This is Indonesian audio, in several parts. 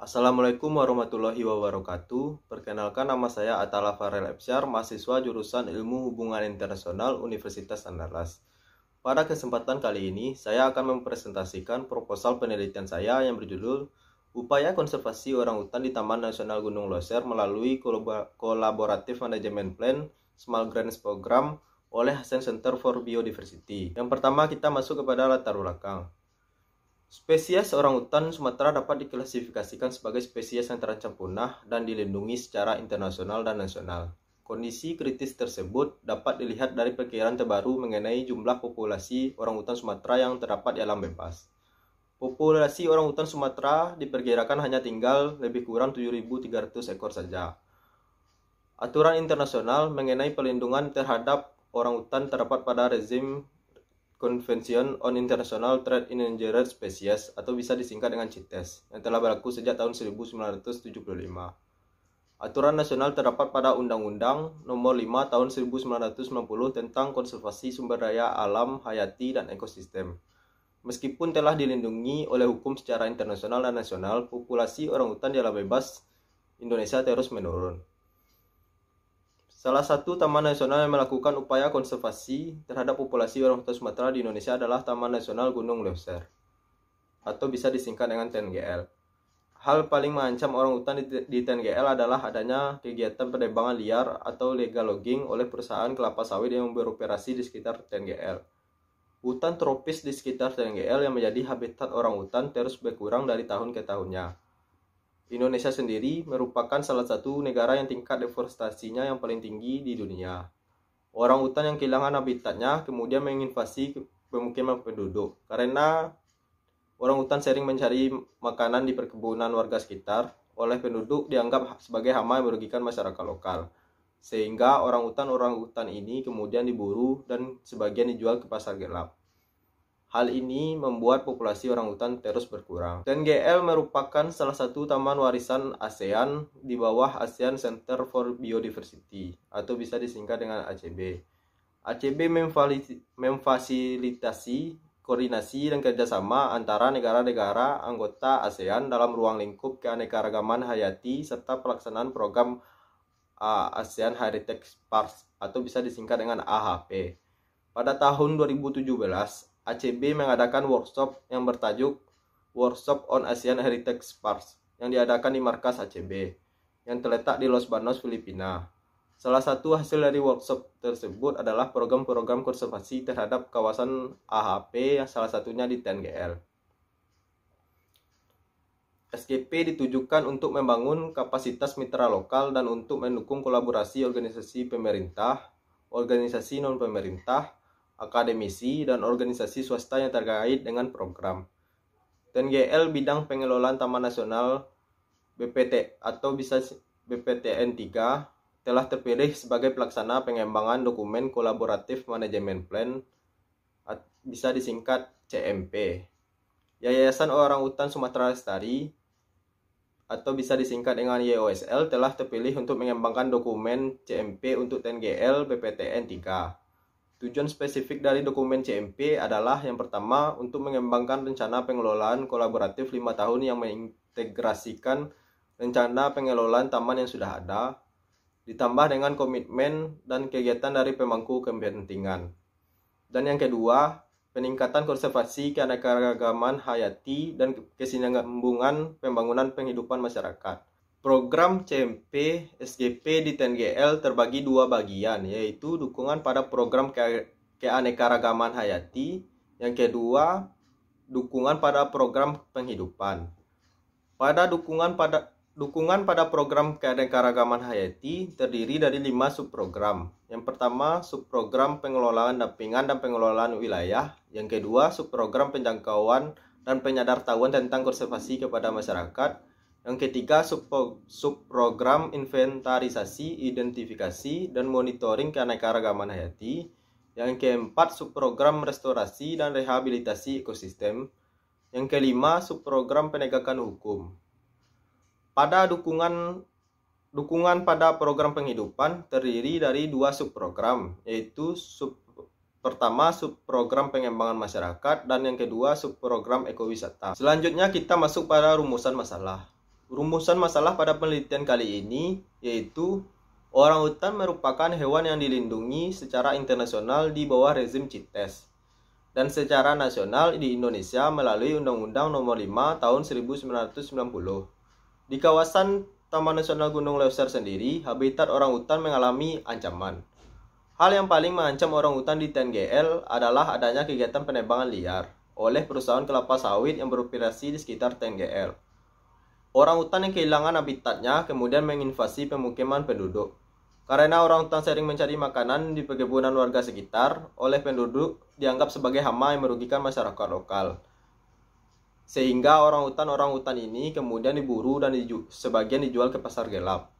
Assalamualaikum warahmatullahi wabarakatuh. Perkenalkan nama saya Atala Farel Epsyar, mahasiswa jurusan Ilmu Hubungan Internasional Universitas Andalas. Pada kesempatan kali ini, saya akan mempresentasikan proposal penelitian saya yang berjudul Upaya Konservasi Orang Hutan di Taman Nasional Gunung Loser melalui Kolaboratif Manajemen Plan Small Grants Program oleh Hasan Center for Biodiversity. Yang pertama kita masuk kepada latar belakang. Spesies orang hutan Sumatera dapat diklasifikasikan sebagai spesies yang terancam punah dan dilindungi secara internasional dan nasional. Kondisi kritis tersebut dapat dilihat dari perkiraan terbaru mengenai jumlah populasi orang hutan Sumatera yang terdapat di alam bebas. Populasi orang hutan Sumatera diperkirakan hanya tinggal lebih kurang 7.300 ekor saja. Aturan internasional mengenai pelindungan terhadap orang hutan terdapat pada rezim Convention on International Trade in Endangered Species atau bisa disingkat dengan CITES yang telah berlaku sejak tahun 1975. Aturan nasional terdapat pada Undang-Undang Nomor 5 Tahun 1990 tentang konservasi sumber daya alam, hayati, dan ekosistem. Meskipun telah dilindungi oleh hukum secara internasional dan nasional, populasi orang hutan di alam bebas Indonesia terus menurun. Salah satu taman nasional yang melakukan upaya konservasi terhadap populasi orang hutan Sumatera di Indonesia adalah Taman Nasional Gunung Leuser, atau bisa disingkat dengan TNGL. Hal paling mengancam orang hutan di, TNGL adalah adanya kegiatan penebangan liar atau legal logging oleh perusahaan kelapa sawit yang beroperasi di sekitar TNGL. Hutan tropis di sekitar TNGL yang menjadi habitat orang hutan terus berkurang dari tahun ke tahunnya. Indonesia sendiri merupakan salah satu negara yang tingkat deforestasinya yang paling tinggi di dunia. Orang hutan yang kehilangan habitatnya kemudian menginvasi pemukiman penduduk karena orang hutan sering mencari makanan di perkebunan warga sekitar oleh penduduk dianggap sebagai hama yang merugikan masyarakat lokal. Sehingga orang hutan-orang hutan ini kemudian diburu dan sebagian dijual ke pasar gelap. Hal ini membuat populasi orang hutan terus berkurang. Dan GL merupakan salah satu taman warisan ASEAN di bawah ASEAN Center for Biodiversity atau bisa disingkat dengan ACB. ACB memfasilitasi koordinasi dan kerjasama antara negara-negara anggota ASEAN dalam ruang lingkup keanekaragaman hayati serta pelaksanaan program ASEAN Heritage Parks atau bisa disingkat dengan AHP. Pada tahun 2017, ACB mengadakan workshop yang bertajuk Workshop on ASEAN Heritage Parks yang diadakan di markas ACB yang terletak di Los Banos, Filipina. Salah satu hasil dari workshop tersebut adalah program-program konservasi terhadap kawasan AHP, yang salah satunya di TNGL. SKP ditujukan untuk membangun kapasitas mitra lokal dan untuk mendukung kolaborasi organisasi pemerintah, organisasi non-pemerintah, akademisi, dan organisasi swasta yang terkait dengan program. TNGL bidang pengelolaan Taman Nasional BPT atau bisa BPTN 3 telah terpilih sebagai pelaksana pengembangan dokumen kolaboratif manajemen plan bisa disingkat CMP. Yayasan Orang Hutan Sumatera Lestari atau bisa disingkat dengan YOSL telah terpilih untuk mengembangkan dokumen CMP untuk TNGL BPTN 3. Tujuan spesifik dari dokumen CMP adalah yang pertama untuk mengembangkan rencana pengelolaan kolaboratif 5 tahun yang mengintegrasikan rencana pengelolaan taman yang sudah ada, ditambah dengan komitmen dan kegiatan dari pemangku kepentingan. Dan yang kedua, peningkatan konservasi keanekaragaman hayati dan kesinambungan pembangunan penghidupan masyarakat. Program CMP SGP di TNGL terbagi dua bagian, yaitu dukungan pada program ke keanekaragaman hayati, yang kedua dukungan pada program penghidupan. Pada dukungan pada dukungan pada program keanekaragaman hayati terdiri dari lima subprogram. Yang pertama, subprogram pengelolaan dampingan dan pengelolaan wilayah. Yang kedua, subprogram penjangkauan dan penyadar tahuan tentang konservasi kepada masyarakat. Yang ketiga, subprogram inventarisasi, identifikasi, dan monitoring keanekaragaman hayati. Yang keempat, subprogram restorasi dan rehabilitasi ekosistem. Yang kelima, subprogram penegakan hukum. Pada dukungan dukungan pada program penghidupan terdiri dari dua subprogram, yaitu sub Pertama, subprogram pengembangan masyarakat, dan yang kedua, subprogram ekowisata. Selanjutnya, kita masuk pada rumusan masalah. Rumusan masalah pada penelitian kali ini yaitu orang hutan merupakan hewan yang dilindungi secara internasional di bawah rezim CITES dan secara nasional di Indonesia melalui Undang-Undang Nomor 5 Tahun 1990. Di kawasan Taman Nasional Gunung Leuser sendiri, habitat orang hutan mengalami ancaman. Hal yang paling mengancam orang hutan di TNGL adalah adanya kegiatan penebangan liar oleh perusahaan kelapa sawit yang beroperasi di sekitar TNGL. Orang hutan yang kehilangan habitatnya kemudian menginvasi pemukiman penduduk. Karena orang hutan sering mencari makanan di perkebunan warga sekitar, oleh penduduk dianggap sebagai hama yang merugikan masyarakat lokal. Sehingga orang hutan-orang hutan ini kemudian diburu dan diju sebagian dijual ke pasar gelap.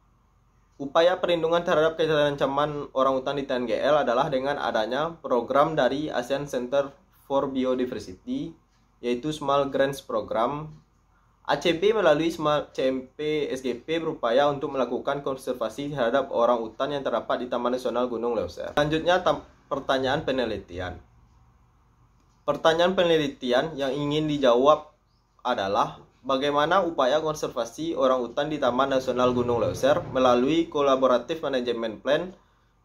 Upaya perlindungan terhadap kejahatan ancaman orang hutan di TNGL adalah dengan adanya program dari ASEAN Center for Biodiversity, yaitu Small Grants Program ACP melalui Smart CMP SGP berupaya untuk melakukan konservasi terhadap orang hutan yang terdapat di Taman Nasional Gunung Leuser. Selanjutnya pertanyaan penelitian. Pertanyaan penelitian yang ingin dijawab adalah bagaimana upaya konservasi orang hutan di Taman Nasional Gunung Leuser melalui kolaboratif manajemen plan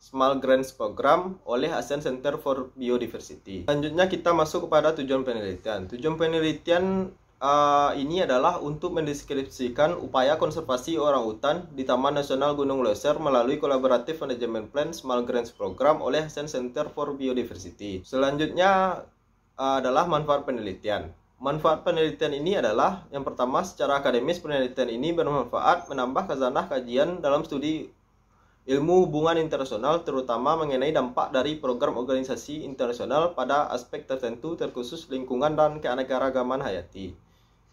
Small Grants Program oleh ASEAN Center for Biodiversity. Selanjutnya kita masuk kepada tujuan penelitian. Tujuan penelitian uh, ini adalah untuk mendeskripsikan upaya konservasi orang hutan di Taman Nasional Gunung Loser melalui kolaboratif manajemen plan Small Grants Program oleh Hasan Center for Biodiversity. Selanjutnya uh, adalah manfaat penelitian. Manfaat penelitian ini adalah yang pertama secara akademis penelitian ini bermanfaat menambah khazanah kajian dalam studi ilmu hubungan internasional terutama mengenai dampak dari program organisasi internasional pada aspek tertentu terkhusus lingkungan dan keanekaragaman hayati.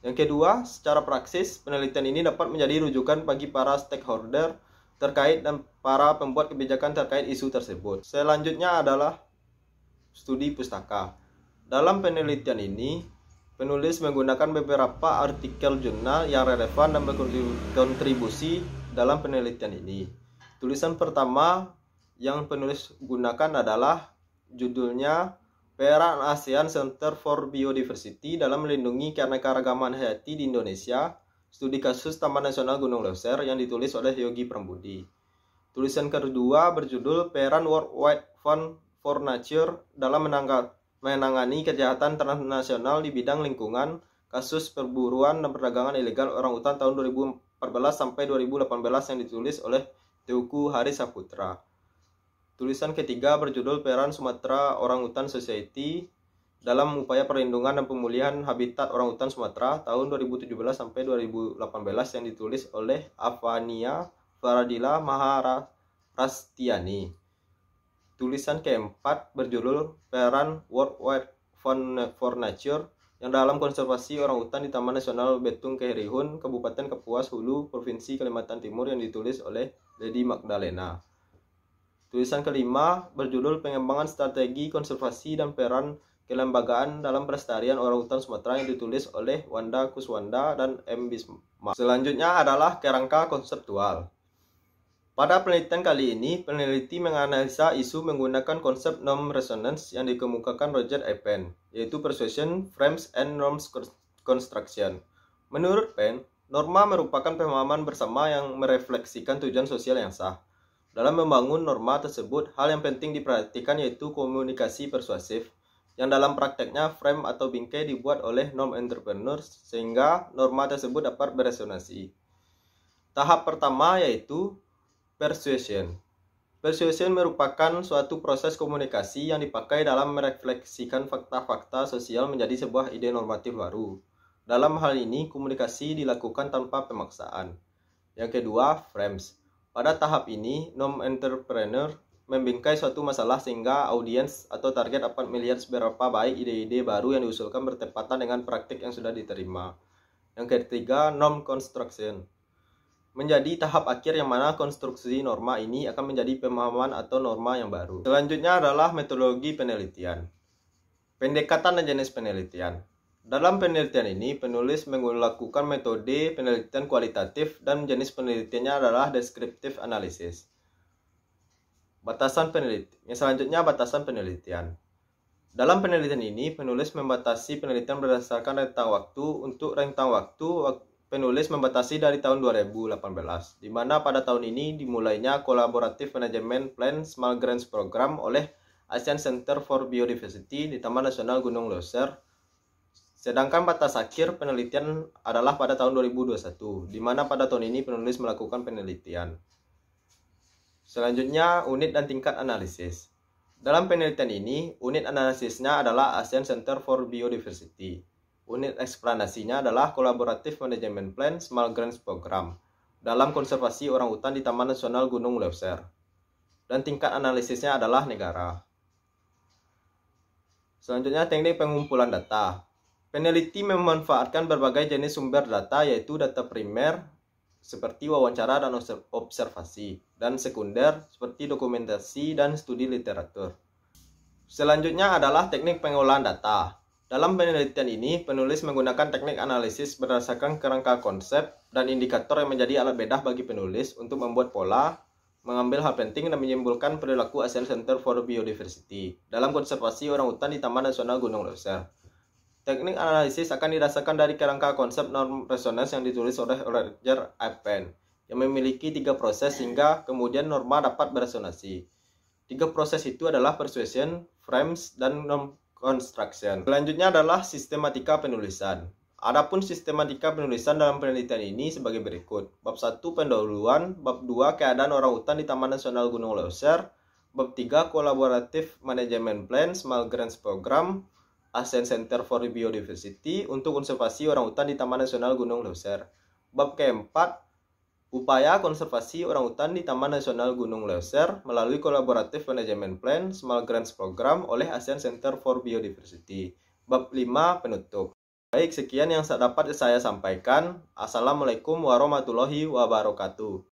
Yang kedua, secara praksis, penelitian ini dapat menjadi rujukan bagi para stakeholder terkait dan para pembuat kebijakan terkait isu tersebut. Selanjutnya adalah studi pustaka. Dalam penelitian ini, penulis menggunakan beberapa artikel jurnal yang relevan dan berkontribusi dalam penelitian ini. Tulisan pertama yang penulis gunakan adalah judulnya Peran ASEAN Center for Biodiversity dalam melindungi keanekaragaman hayati di Indonesia, studi kasus Taman Nasional Gunung Leuser yang ditulis oleh Yogi Prambudi. Tulisan kedua berjudul Peran World Wide Fund for Nature dalam menangani kejahatan transnasional di bidang lingkungan, kasus perburuan dan perdagangan ilegal orang hutan tahun 2014 sampai 2018 yang ditulis oleh Teuku Hari Saputra. Tulisan ketiga berjudul Peran Sumatera Orangutan Society dalam upaya perlindungan dan pemulihan habitat orang hutan Sumatera tahun 2017 sampai 2018 yang ditulis oleh Avania Faradila Maharastiani. Tulisan keempat berjudul Peran World Wide Fund for Nature yang dalam konservasi orang hutan di Taman Nasional Betung Keherihun, Kabupaten Kepuas Hulu, Provinsi Kalimantan Timur yang ditulis oleh Lady Magdalena. Tulisan kelima berjudul Pengembangan Strategi Konservasi dan Peran Kelembagaan dalam Pelestarian Orang Hutan Sumatera yang ditulis oleh Wanda Kuswanda dan M. Bisma. Selanjutnya adalah kerangka konseptual. Pada penelitian kali ini, peneliti menganalisa isu menggunakan konsep norm resonance yang dikemukakan Roger Penn, yaitu Persuasion, Frames, and Norms Construction. Menurut Penn, norma merupakan pemahaman bersama yang merefleksikan tujuan sosial yang sah dalam membangun norma tersebut, hal yang penting diperhatikan yaitu komunikasi persuasif, yang dalam prakteknya frame atau bingkai dibuat oleh norm entrepreneur sehingga norma tersebut dapat beresonansi. Tahap pertama yaitu persuasion. Persuasion merupakan suatu proses komunikasi yang dipakai dalam merefleksikan fakta-fakta sosial menjadi sebuah ide normatif baru. Dalam hal ini, komunikasi dilakukan tanpa pemaksaan. Yang kedua, frames. Pada tahap ini, nom entrepreneur membingkai suatu masalah sehingga audiens atau target dapat melihat seberapa baik ide-ide baru yang diusulkan bertepatan dengan praktik yang sudah diterima. Yang ketiga, non construction. Menjadi tahap akhir yang mana konstruksi norma ini akan menjadi pemahaman atau norma yang baru. Selanjutnya adalah metodologi penelitian. Pendekatan dan jenis penelitian. Dalam penelitian ini, penulis melakukan metode penelitian kualitatif dan jenis penelitiannya adalah deskriptif analisis. Batasan penelitian. Yang selanjutnya batasan penelitian. Dalam penelitian ini, penulis membatasi penelitian berdasarkan rentang waktu. Untuk rentang waktu, penulis membatasi dari tahun 2018, di mana pada tahun ini dimulainya kolaboratif manajemen plan Small Grants Program oleh Asian Center for Biodiversity di Taman Nasional Gunung Loser, Sedangkan batas akhir penelitian adalah pada tahun 2021, di mana pada tahun ini penulis melakukan penelitian. Selanjutnya, unit dan tingkat analisis. Dalam penelitian ini, unit analisisnya adalah ASEAN Center for Biodiversity. Unit eksplanasinya adalah Collaborative Management Plan Small Grants Program dalam konservasi orang hutan di Taman Nasional Gunung Leuser. Dan tingkat analisisnya adalah negara. Selanjutnya, teknik pengumpulan data. Peneliti memanfaatkan berbagai jenis sumber data yaitu data primer seperti wawancara dan observasi dan sekunder seperti dokumentasi dan studi literatur. Selanjutnya adalah teknik pengolahan data. Dalam penelitian ini, penulis menggunakan teknik analisis berdasarkan kerangka konsep dan indikator yang menjadi alat bedah bagi penulis untuk membuat pola, mengambil hal penting dan menyimpulkan perilaku asal Center for Biodiversity dalam konservasi orang hutan di Taman Nasional Gunung Leuser. Teknik analisis akan dirasakan dari kerangka konsep norm resonans yang ditulis oleh Roger Appen yang memiliki tiga proses sehingga kemudian norma dapat beresonasi. Tiga proses itu adalah persuasion, frames, dan norm construction. Selanjutnya adalah sistematika penulisan. Adapun sistematika penulisan dalam penelitian ini sebagai berikut. Bab 1 pendahuluan, bab 2 keadaan orang hutan di Taman Nasional Gunung Leuser, bab 3 kolaboratif Management plan small grants program, ASEAN Center for Biodiversity untuk konservasi orang hutan di Taman Nasional Gunung Leuser. Bab keempat, upaya konservasi orang hutan di Taman Nasional Gunung Leuser melalui kolaboratif manajemen plan Small Grants Program oleh ASEAN Center for Biodiversity. Bab 5, penutup. Baik, sekian yang dapat saya sampaikan. Assalamualaikum warahmatullahi wabarakatuh.